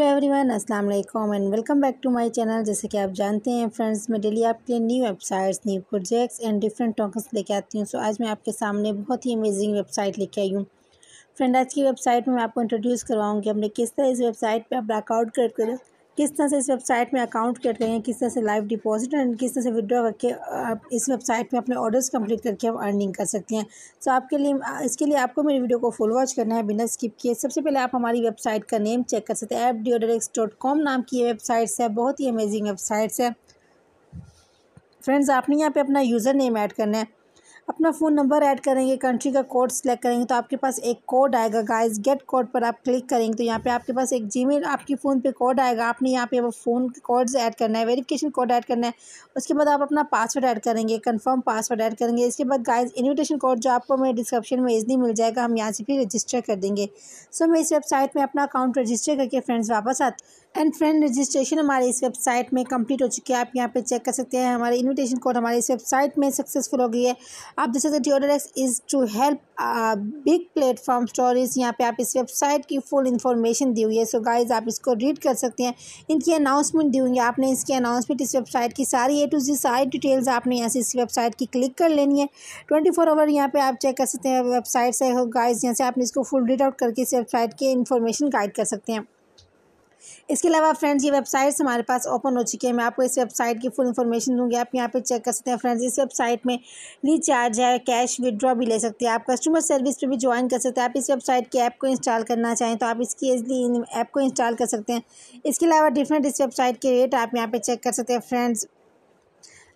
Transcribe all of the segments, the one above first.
hello everyone अस्सलाम वालेकुम and welcome back to my channel जैसे कि आप जानते हैं फ्रेंड्स मैं डेली आपके लिए new websites new projects and different tasks लेके आती हूँ सो so, आज मैं आपके सामने बहुत ही अमेजिंग वेबसाइट लेके आई हूँ फ्रेंड आज की वेबसाइट में मैं आपको इंट्रोड्यूस करवाऊँगी हमने किस तरह इस वेबसाइट पर आप ब्लैकआउट कर किस तरह से इस वेबसाइट में अकाउंट क्रिएट करेंगे किस तरह से लाइव डिपॉजिट एंड किस तरह से विड्रॉ करके आप इस वेबसाइट में अपने ऑर्डर्स कंप्लीट करके हम अर्निंग कर सकते हैं सो आपके लिए इसके लिए आपको मेरी वीडियो को फुल वॉच करना है बिना स्किप किए सबसे पहले आप हमारी वेबसाइट का नेम चेक कर सकते हैं ऐप डॉट कॉम नाम की वेबसाइट्स है बहुत ही अमेजिंग वेबसाइट्स है फ्रेंड्स आपने यहाँ पर अपना यूज़र नेम ऐड करना है अपना फ़ोन नंबर ऐड करेंगे कंट्री का कोड सेलेक्ट करेंगे तो आपके पास एक कोड आएगा गाइस गेट कोड पर आप क्लिक करेंगे तो यहाँ पे आपके पास एक जीमेल आपके फ़ोन पे कोड आएगा आपने यहाँ पे वो फ़ोन कोड्स ऐड करना है वेरिफिकेशन कोड ऐड करना है उसके बाद आप अपना पासवर्ड ऐड करेंगे कन्फर्म पासवर्ड ऐड करेंगे इसके बाद गाइज इन्विटेशन कोड जो आपको मेरे डिस्क्रिप्शन में इजली मिल जाएगा हम यहाँ से फिर रजिस्टर कर देंगे सो मैं इस वेबसाइट में अपना अकाउंट रजिस्टर करके फ्रेंड्स वापस आते एंड फ्रेंड रजिस्ट्रेशन हमारे इस वेबसाइट में कंप्लीट हो चुकी है आप यहाँ पे चेक कर सकते हैं हमारे इनविटेशन कोड हमारे इस वेबसाइट में सक्सेसफुल हो गई है आप देख सकते हैं Tudor X is to help big platform stories यहाँ पे आप इस वेबसाइट की फुल इन्फॉर्मेशन दी हुई है सो so गाइज आप इसको रीड कर सकते हैं इनकी अनाउंसमेंट दी हुई है आपने इसकी अनाउंसमेंट इस वेबसाइट की सारी ए टू जी सारी डिटेल्स आपने यहाँ से इस वेबसाइट की क्लिक कर लेनी है ट्वेंटी फोर आवर यहाँ पर आप चेक कर सकते हैं वेबसाइट से गाइज यहाँ से आपने इसको फुल रीड आउट करके इस वेबसाइट की इन्फॉर्मेशन गाइड कर सकते हैं इसके अलावा फ्रेंड्स ये वेबसाइट्स हमारे पास ओपन हो चुकी है मैं आपको इस वेबसाइट की फुल इन्फॉर्मेशन दूंगी आप यहाँ पे चेक कर सकते हैं फ्रेंड्स इस वेबसाइट में रिचार्ज है कैश विदड्रॉ भी ले सकते हैं आप कस्टमर सर्विस पर भी ज्वाइन कर सकते हैं आप इस वेबसाइट की ऐप को इंस्टॉल करना चाहें तो आप इसकी इजली ऐप को इंस्टॉल कर सकते हैं इसके अलावा डिफरेंट इस वेबसाइट के रेट आप यहाँ पर चेक कर सकते हैं फ्रेंड्स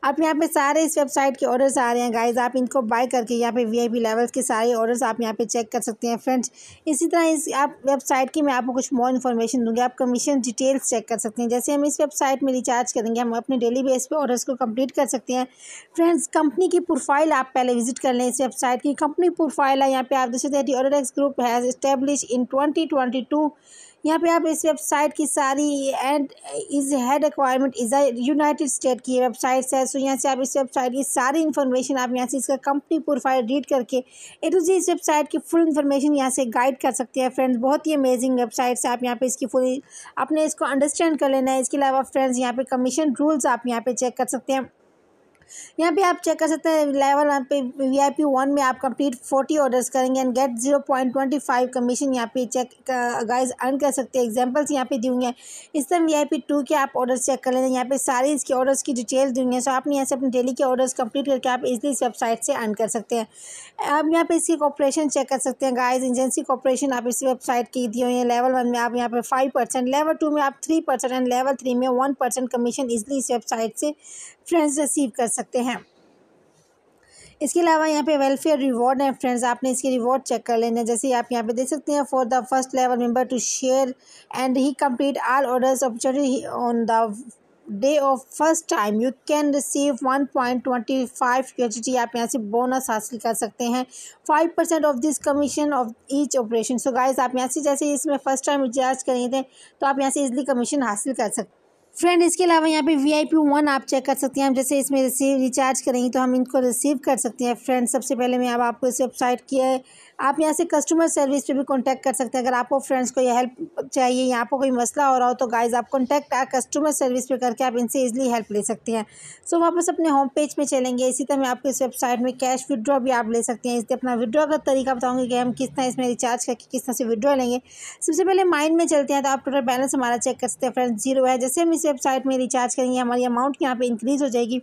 आप यहाँ पे सारे इस वेबसाइट के ऑर्डर्स आ रहे हैं गाइज आप इनको बाय करके यहाँ पे वीआईपी लेवल के सारे ऑर्डर्स आप यहाँ पे चेक कर सकते हैं फ्रेंड्स इसी तरह इस आप वेबसाइट की मैं आपको कुछ मोर इन्फॉर्मेशन दूंगी आप कमीशन डिटेल्स चेक कर सकते हैं जैसे हम इस वेबसाइट में रिचार्ज करेंगे हम अपने डेली बेस पर ऑर्डर्स को कम्प्लीट कर सकते हैं फ्रेंड्स कंपनी की प्रोफाइल आप पहले विजिट कर लें इस वेबसाइट की कंपनी प्रोफाइल है यहाँ पे आप देख सकते हैं order X group has establish in twenty यहाँ पे आप इस वेबसाइट की सारी and is head requirement is United State की वेबसाइट्स है सो यहाँ से आप इस वेबसाइट की सारी इन्फॉर्मेशन आप यहाँ से इसका कंपनी प्रोफाइल रीड करके ए टू जी इस वेबसाइट की फुल इन्फॉर्मेशन यहाँ से गाइड कर सकते हैं फ्रेंड्स बहुत ही अमेजिंग वेबसाइट से आप यहाँ पे इसकी फुल अपने इसको अंडरस्टैंड कर लेना है इसके अलावा फ्रेंड्स यहाँ पे कमीशन रूल्स आप यहाँ पे चेक कर सकते हैं यहाँ पे आप चेक कर सकते हैं लेवल यहाँ पे वी आई पी वन में आप कंप्लीट फोर्टी ऑर्डर्स करेंगे and get zero point twenty five commission यहाँ पे चेक गाइज अर्न कर सकते हैं एग्जाम्पल्स यहाँ पे दी हुई हैं इस तरह वी आई पी टू के आप ऑर्डर्स चेक कर लेते हैं यहाँ पे सारी इसके ऑर्डर्स की डिटेल्स दी हुई हैं सो आप यहाँ से अपने डेली के ऑर्डर्स कंप्लीट करके आप इजली इस वेबसाइट से अर्न कर सकते हैं आप यहाँ पे इसकी कॉपरेशन चेक कर सकते हैं गाइज एजेंसी कॉपरेशन आप इस वेबसाइट की दी हुई है लेवल वन में आप यहाँ पे फाइव परसेंट लेवल टू में आप three percent and level three में वन परसेंट कमीशन इजली इस वेबसाइट से फ्रेंड्स रिसीव कर सकते हैं इसके अलावा यहाँ पे वेलफेयर रिवॉर्ड है फ्रेंड्स आपने इसके रिवॉर्ड चेक कर लेना जैसे आप यहाँ पे देख सकते हैं for the first level member to share and he complete all orders opportunity on the day of first time you can receive one point twenty five D आप यहाँ से बोनस हासिल कर सकते हैं five percent of this commission of each operation so guys आप यहाँ से जैसे इसमें फर्स्ट टाइम रिचार्ज करेंगे तो आप यहाँ से इजली कमीशन हासिल कर सकते फ्रेंड इसके अलावा यहाँ पे वी आई पी वन आप चेक कर सकते हैं हम जैसे इसमें रिसीव रिचार्ज करेंगे तो हम इनको रिसीव कर सकते हैं फ्रेंड सबसे पहले मैं अब आप आपको इस वेबसाइट की आप यहाँ से कस्टमर सर्विस पे भी कॉन्टैक्ट कर सकते हैं अगर आपको फ्रेंड्स को यह हेल्प चाहिए यहाँ पर कोई मसला हो रहा हो तो गाइज आप कॉन्टैक्ट आ कस्टमर सर्विस पे करके आप इनसे इजीली हेल्प ले सकते हैं सो वापस अपने होम पेज में चलेंगे इसी तरह आपको इस वेबसाइट में कैश विदड्रॉ भी आप ले सकते हैं इसलिए अपना विदड्रॉ का तरीका बताऊँगी कि हम किस तरह इसमें रिचार्ज करके किस तरह से विदड्रॉ लेंगे सबसे पहले माइंड में चलते हैं तो आप टोटल बैलेंस हमारा चेक कर सकते हैं फ्रेंड्स जीरो है जैसे हम इस वेबसाइट में रिचार्ज करेंगे हमारी अमाउंट यहाँ पर इंक्रीज़ हो जाएगी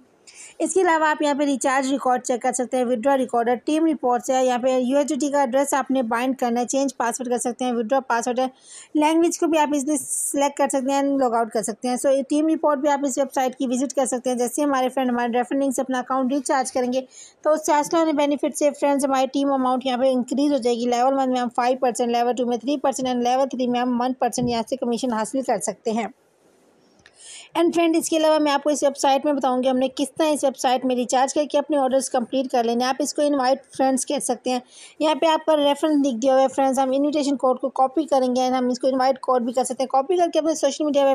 इसके अलावा आप यहाँ पे रिचार्ज रिकॉर्ड चेक कर सकते हैं विड्रॉ रिकॉर्डर टीम रिपोर्ट्स है यहाँ पे यूएचडी का एड्रेस आपने बाइंड करना है चेंज पासवर्ड कर सकते हैं विड्रॉ पासवर्ड है लैंग्वेज को भी आप इसलिए सेलेक्ट कर सकते हैं लॉग आउट कर सकते हैं सो so, टीम रिपोर्ट भी आप इस वेबसाइट की विजिट कर सकते हैं जैसे हमारे फ्रेंड हमारे रेफरिंग से अपना अकाउंट रिचार्ज करेंगे तो उससे हासिल होने बेनिफिट से फ्रेंड्स हमारी टीम अमाउंट यहाँ पर इंक्रीज हो जाएगी लेवल वन में हम फाइव परसेंट लेवल टू में three percent and level three में हम वन परसेंट यहाँ से कमीशन हासिल कर सकते हैं एंड फ्रेंड इसके अलावा मैं आपको इस वेबसाइट में बताऊँगी हमने किस तरह इस वेबसाइट में रिचार्ज करके अपने ऑर्डर्स कंप्लीट कर लेने आप इसको इनवाइट फ्रेंड्स कह सकते हैं यहाँ पे आपका रेफरेंस लिख दिया हुआ है फ्रेंड्स हम इनविटेशन कोड को कॉपी करेंगे एंड हम इसको इन्वाइट कोड भी कर सकते हैं कॉपी करके अपने social media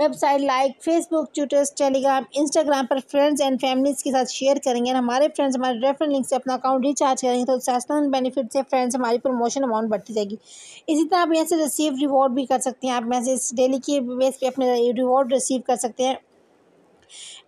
website like Facebook Twitter Telegram Instagram पर फ्रेंड्स एंड फैमिलीज के साथ शेयर करेंगे और हमारे फ्रेंड्स हमारे रेफरल लिंक से अपना अकाउंट रिचार्ज करेंगे तो सस्टेन बेनिफिट से फ्रेंड्स हमारी प्रमोशन अमाउंट बढ़ती जाएगी इसी तरह आप यहाँ से रिसीव रिवॉर्ड भी कर सकते हैं आप मैसेज डेली के बेस पर अपने रिवॉर्ड रिसीव कर सकते हैं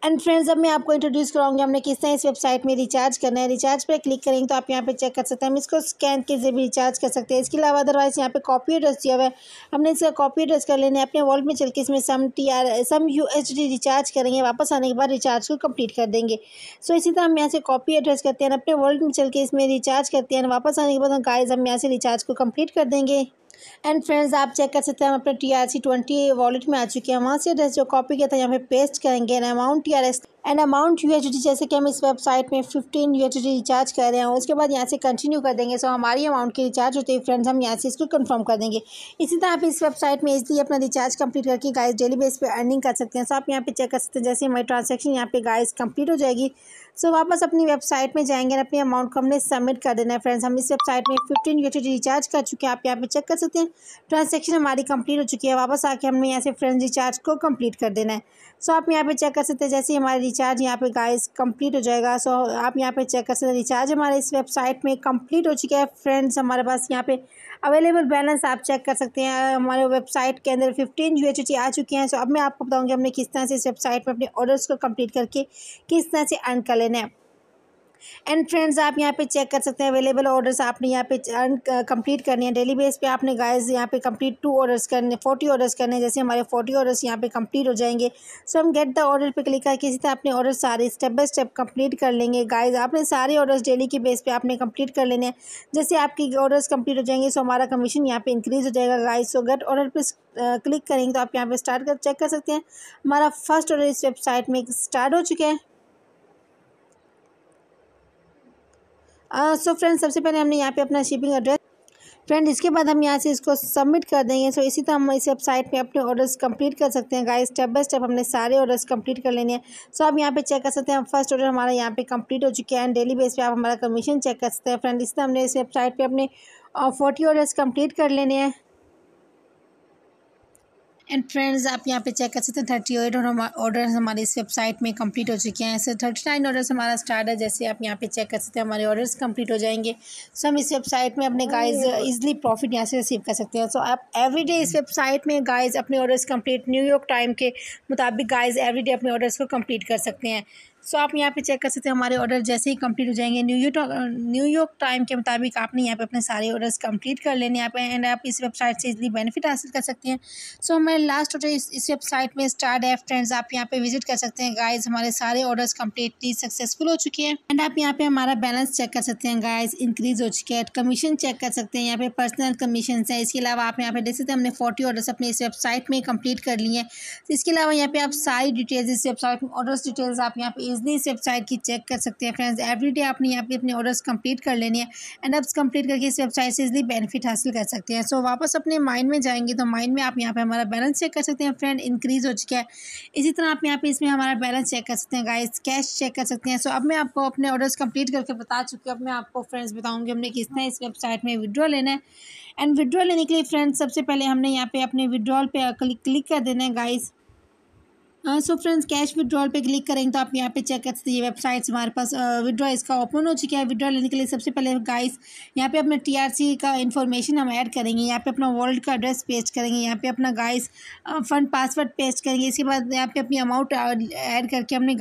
एंड फ्रेंड्स अब मैं आपको इंट्रोड्यूस कराऊंगी हमने किस तरह इस वेबसाइट में रिचार्ज करना है रिचार्ज पर क्लिक करेंगे तो आप यहाँ पे चेक कर सकते हैं हम इसको स्कैन के जरिए भी रिचार्ज कर सकते हैं इसके अलावा अदरवाइज यहाँ पे कॉपी एड्रेस दिया हुआ है हमने इसका कॉपी एड्रेस कर लेना है अपने वॉल्ट में चल के इसमें some T R some U H D recharge करेंगे वापस आने के बाद रिचार्ज को कम्प्लीट कर देंगे सो इसी तरह हम यहाँ से कॉपी एड्रेस करते हैं अपने वॉल्ट में चल के इसमें रिचार्ज करते हैं वापस आने के बाद गाइज हम यहाँ से रिचार्ज को कम्प्लीट कर देंगे एंड फ्रेंड्स आप चेक कर सकते हैं हम अपने T R C twenty wallet में आ चुके हैं वहाँ से एड्रेस जो कॉपी किया था यहाँ पे पेस्ट करेंगे and amount T R S and amount U जैसे कि हम इस वेबसाइट में फिफ्टीन यू रिचार्ज कर रहे हैं उसके बाद यहाँ से कंटिन्यू कर देंगे सो हमारी अमाउंट की रिचार्ज होती है फ्रेंड्स हम यहाँ से इसको कन्फर्म कर देंगे इसी तरह आप इस वेबसाइट में इसलिए अपना रिचार्ज कंप्लीट करके गाइस डेली बेस पर अर्निंग कर सकते हैं सो आप यहाँ पे चेक कर सकते हैं जैसे हमारी ट्रांजेक्शन यहाँ पे गाइज कंप्लीट हो जाएगी सो वापस अपनी वेबसाइट में जाएंगे और अपने अमाउंट को हमने सबमिट कर देना है फ्रेंड्स हम इस वेबसाइट में फिफ्टीन यू रिचार्ज कर चुके हैं आप यहाँ पे चेक कर सकते हैं ट्रांजेक्शन हमारी कंप्लीट हो चुकी है वापस आके हमने यहाँ से फ्रेंड्स रिचार्ज को कम्प्लीट कर देना है सो आप यहाँ पे चेक कर सकते हैं जैसे हमारे रिचार्ज यहाँ पे गाइस कंप्लीट हो जाएगा सो आप यहाँ पे चेक कर सकते हैं रिचार्ज हमारे इस वेबसाइट में कंप्लीट हो चुका है फ्रेंड्स हमारे पास यहाँ पे अवेलेबल बैलेंस आप चेक कर सकते हैं हमारे वेबसाइट के अंदर फिफ्टीन यू आ चुके हैं सो अब मैं आपको बताऊँगी हमने किस तरह से इस वेबसाइट में अपने ऑर्डर्स को कम्प्लीट करके किस तरह से अर्न कर लेना है एंड फ्रेंड्स आप यहाँ पे चेक कर सकते हैं अवेलेबल ऑर्डर्स आपने यहाँ पे अर्न uh, कंप्लीट करने हैं डेली बेस पे आपने गाइस यहाँ पे कंप्लीट टू ऑर्डर्स करने फोर्टी ऑर्डर्स करने जैसे हमारे फोर्टी ऑर्डर्स यहाँ पे कंप्लीट हो जाएंगे सो हम गेट द ऑर्डर पे क्लिक करके इसी तरह अपने ऑर्डर सारे स्टेप बाय स्टेप कंप्लीट कर लेंगे गाइज आपने सारे ऑर्डर्स डेली के बेस पर आपने कंप्लीट कर लेने हैं जैसे आपके ऑर्डर्स कंप्लीट हो जाएंगे सो हमारा कमीशन यहाँ पर इंक्रीज़ हो जाएगा गाइज सो गेट ऑर्डर पर क्लिक करेंगे तो आप यहाँ पर स्टार्ट कर चेक कर सकते हैं हमारा फर्स्ट ऑर्डर इस वेबसाइट में स्टार्ट हो चुके हैं सो फ्रेंड्स सबसे पहले हमने यहाँ पे अपना शिपिंग एड्रेस फ्रेंड इसके बाद हम यहाँ से इसको सबमिट कर देंगे सो so, इसी तरह हम इस वेबसाइट पे अपने ऑर्डर्स कंप्लीट कर सकते हैं गाइस स्टेप बाय स्टेप हमने सारे ऑर्डर्स कंप्लीट कर लेने हैं सो so, आप यहाँ पे चेक कर सकते हैं फर्स्ट ऑर्डर हमारा यहाँ पे कंप्लीट हो चुके हैं डेली बेस पे आप हमारा कमीशन चेक कर सकते हैं फ्रेंड इस तरह हमने इस वेबसाइट पर अपने फोर्टी ऑर्डर्स कम्प्लीट कर लेने हैं एंड फ्रेंड्स आप यहाँ पे चेक कर सकते हैं थर्टी एट ऑर्डर हमारे इस वेबसाइट में कंप्लीट हो चुके हैं ऐसे थर्टी नाइन ऑर्डर्स हमारा स्टार्ट है जैसे आप यहाँ पे चेक कर सकते हैं हमारे ऑर्डर्स कंप्लीट हो जाएंगे सो हम इस वेबसाइट में अपने गाइस इजीली प्रॉफिट यहाँ से रिसीव कर सकते हैं सो आप एवरीडे इस वेबसाइट में गाइज़ अपने ऑर्डर्स कम्प्लीट न्यूयॉर्क टाइम के मुताबिक गाइज एवरीडे अपने ऑर्डर्स को कंप्लीट कर सकते हैं सो आप यहाँ पे चेक कर सकते हैं हमारे ऑर्डर जैसे ही कंप्लीट हो जाएंगे न्यू न्यूयॉर्क टाइम के मुताबिक आपने यहाँ पे अपने सारे ऑर्डर्स कंप्लीट कर लेने यहाँ पे एंड आप इस वेबसाइट से इजली बेनिफिट हासिल कर सकते हैं सो so, हमारे लास्ट ऑर्डर इस, इस वेबसाइट में स्टार्ट एफ फ्रेंड्स आप यहाँ पे विजिट कर सकते हैं गाइज हमारे सारे ऑर्डर्स कम्प्लीटली सक्सेसफुल हो चुके हैं एंड आप यहाँ पे हमारा बैलेंस चेक कर सकते हैं गाइज इंक्रीज हो चुके हैं कमीशन चेक कर सकते हैं यहाँ पे पर्सनल कमीशन है इसके अलावा आप यहाँ पे देख सकते हैं हमने फोर्टी ऑर्डर्स अपने इस वेबसाइट में कम्प्लीट कर लिए हैं इसके अलावा यहाँ पे आप सारी डिटेल्स इस वेबसाइट में ऑर्डर्स डिटेल्स आप यहाँ पे इजली इस वेबसाइट की चेक कर सकते हैं फ्रेंड्स एवरी डे आपने यहाँ पे अपने ऑर्डर्स कंप्लीट कर लेने हैं एंड अप्स कंप्लीट करके इस वेबसाइट से इजली बेनिफिट हासिल कर सकते हैं सो so, वापस अपने माइंड में जाएंगे तो माइंड में आप यहाँ पर हमारा बैलेंस चेक कर सकते हैं फ्रेंड इंक्रीज़ हो चुका है इसी तरह आप यहाँ पर इसमें हमारा बैलेंस चेक कर सकते हैं गाइस कैश चेक कर सकते हैं सो so, अब मैं आपको अपने ऑर्डर्स कंप्लीट करके बता चुकी हूँ अब मैं आपको फ्रेंड्स बताऊँगी हमने किस तरह इस वेबसाइट में विड्रॉ लेना है एंड विड्रॉ लेने के लिए फ्रेंड्स सबसे पहले हमने यहाँ पे अपने विड्रॉल पे क्लिक क्लिक कर देना है guys so friends cash withdrawal पे क्लिक करेंगे तो आप यहाँ पे चेक कर सकते हैं वेबसाइट्स हमारे पास विड्रॉ uh, इसका ओपन हो चुका है विड्रॉ लेने के लिए सबसे पहले गाइस यहाँ पे अपने टीआरसी का इन्फॉर्मेशन हम ऐड करेंगे यहाँ पे अपना वॉल्ड का एड्रेस पेस्ट करेंगे यहाँ पे अपना गाइस फंड पासवर्ड पेस्ट करेंगे इसके बाद यहाँ पे अपनी अमाउंट ऐड करके अपने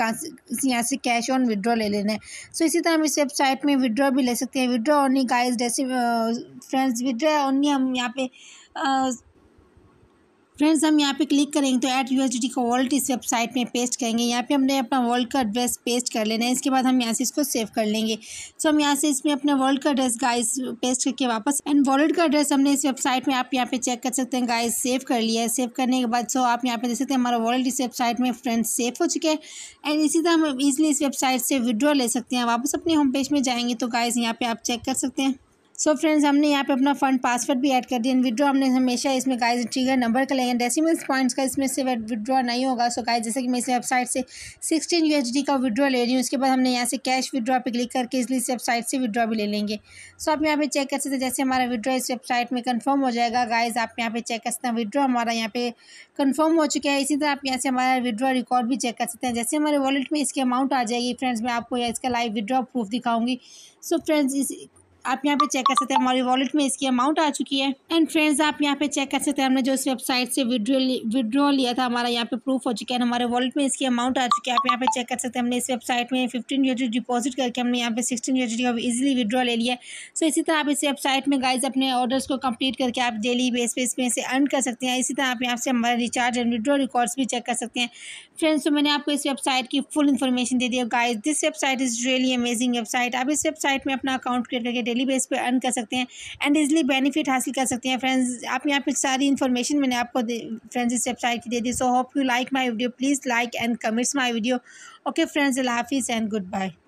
यहाँ से कैश ऑन विड्रॉ ले लेना है सो इसी तरह हम इस वेबसाइट में विड्रॉ भी ले सकते हैं विड्रॉ ओनली गाइज जैसे फ्रेंड्स विड्रॉ ओनली हम यहाँ पे uh, फ्रेंड्स हम यहाँ पे क्लिक करेंगे तो यू ऐड डी को वॉल्ट इस वेबसाइट में पेस्ट करेंगे यहाँ पे हमने अपना वॉल्ट का एड्रेस पेस्ट कर लेना है इसके बाद हम यहाँ से इसको सेव कर लेंगे सो हम यहाँ से इसमें अपना वॉल्ट का एड्रेस गाइस पेस्ट करके वापस एंड वॉलेट का एड्रेस हमने इस वेबसाइट में आप यहाँ पे चेक कर सकते हैं गाइज सेव कर लिया है सेव करने के बाद सो आप यहाँ पे देख सकते हैं हमारा वॉलेट इस वेबसाइट में फ्रेंड्स सेव हो चुके हैं एंड इसी तरह हम ईजिली इस वेबसाइट से विड्रॉ ले सकते हैं वापस अपने होम पेज में जाएंगे तो गाइज यहाँ पर आप चेक कर सकते हैं सो so फ्रेंड्स हमने यहाँ पे अपना फंड पासवर्ड भी ऐड कर दिया एंड विड्रॉ हमने हमेशा इसमें गाइस ट्रिगर नंबर का लेंगे डेसिमल्स पॉइंट्स का इसमें से विड्रॉ नहीं होगा सो so गाइस जैसे कि मैं इस वेबसाइट से सिक्सटीन यू का विड्रॉ ले रही हूँ उसके बाद हमने यहाँ से कैश विड्रॉ पे क्लिक करके इसलिए इस वेबसाइट से विड्रॉ भी ले लेंगे सो so आप यहाँ पे चेक कर सकते हैं जैसे हमारा विड्रॉ इस वेबसाइट में कन्फर्म हो जाएगा गाइज आप यहाँ पे चेक कर सकते हैं विड्रॉ हमारा यहाँ पे कन्फर्म हो चुका है इसी तरह आप यहाँ से हमारा विड्रॉ रिकॉर्ड भी चेक कर सकते हैं जैसे हमारे वॉलेट में इसकी अमाउंट आ जाएगी फ्रेंड्स मैं आपको इसका लाइव विड्रॉ प्रूफ दिखाऊंगी सो फ्रेंड्स इस आप यहाँ पे चेक कर सकते हैं हमारी वॉलेट में इसकी अमाउंट आ चुकी है एंड फ्रेंड्स आप यहाँ पे चेक कर सकते हैं हमने जो इस वेबसाइट से विड्रो विड्रॉ लिया था हमारा यहाँ पे प्रूफ हो चुका है हमारे वॉलेट में इसकी अमाउंट आ चुकी है आप यहाँ पे चेक कर सकते हैं हमने इस वेबसाइट में फिफ्टीन यूटी डिपॉजिट करके हमने यहाँ पे सिक्सटीन यूटी ईजिली विड्रॉ ले लिया सो इसी तरह आप इस वेबसाइट में गाइज अपने ऑर्डर्स को कम्प्लीट करके आप डेली बेस पे इसमें से अर्न कर सकते हैं इसी तरह आप यहाँ से हमारे रिचार्ज एंड विड्रॉ रिकॉर्ड्स भी चेक कर सकते हैं फ्रेंड्स तो मैंने आपको इस वेबसाइट की फुल इन्फॉर्मेशन दे दी है guys this website is really amazing website आप इस वेबसाइट में अपना अकाउंट क्रिएट करके डेली बेस पे अर्न कर सकते हैं एंड इजली बेनिफिट हासिल कर सकते हैं फ्रेंड्स आप यहाँ पे सारी इन्फॉर्मेशन मैंने आपको फ्रेंड्स इस वेबसाइट की दे दी so hope you like my video please like and comments my video okay friends अल्लाह हाफिज़ एंड गुड बाय